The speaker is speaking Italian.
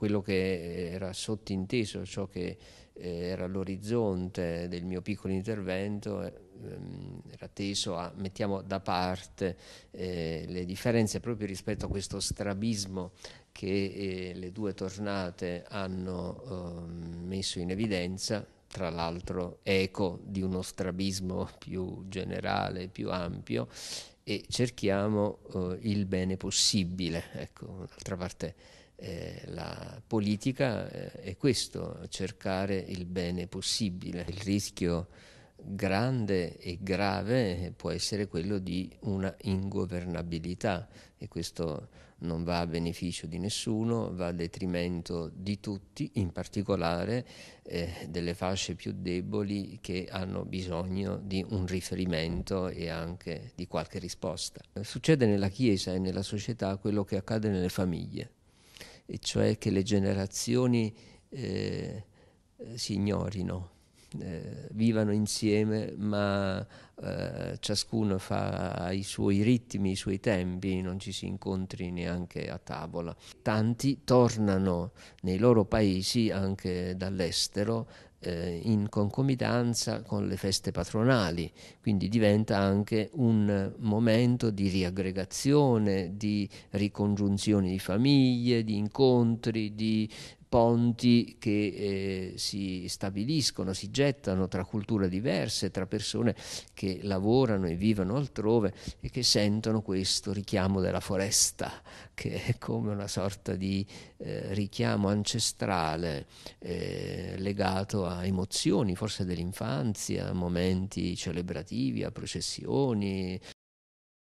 quello che era sottinteso, ciò che eh, era l'orizzonte del mio piccolo intervento eh, ehm, era teso a mettiamo da parte eh, le differenze proprio rispetto a questo strabismo che eh, le due tornate hanno eh, messo in evidenza tra l'altro eco di uno strabismo più generale, più ampio e cerchiamo eh, il bene possibile, ecco, un'altra parte eh, la politica eh, è questo, cercare il bene possibile. Il rischio grande e grave eh, può essere quello di una ingovernabilità e questo non va a beneficio di nessuno, va a detrimento di tutti, in particolare eh, delle fasce più deboli che hanno bisogno di un riferimento e anche di qualche risposta. Succede nella Chiesa e nella società quello che accade nelle famiglie e cioè che le generazioni eh, si ignorino, eh, vivano insieme, ma eh, ciascuno fa i suoi ritmi, i suoi tempi, non ci si incontri neanche a tavola. Tanti tornano nei loro paesi anche dall'estero eh, in concomitanza con le feste patronali, quindi diventa anche un momento di riaggregazione, di ricongiunzioni di famiglie, di incontri, di ponti che eh, si stabiliscono, si gettano tra culture diverse, tra persone che lavorano e vivono altrove e che sentono questo richiamo della foresta, che è come una sorta di eh, richiamo ancestrale eh, legato a emozioni, forse dell'infanzia, a momenti celebrativi, a processioni,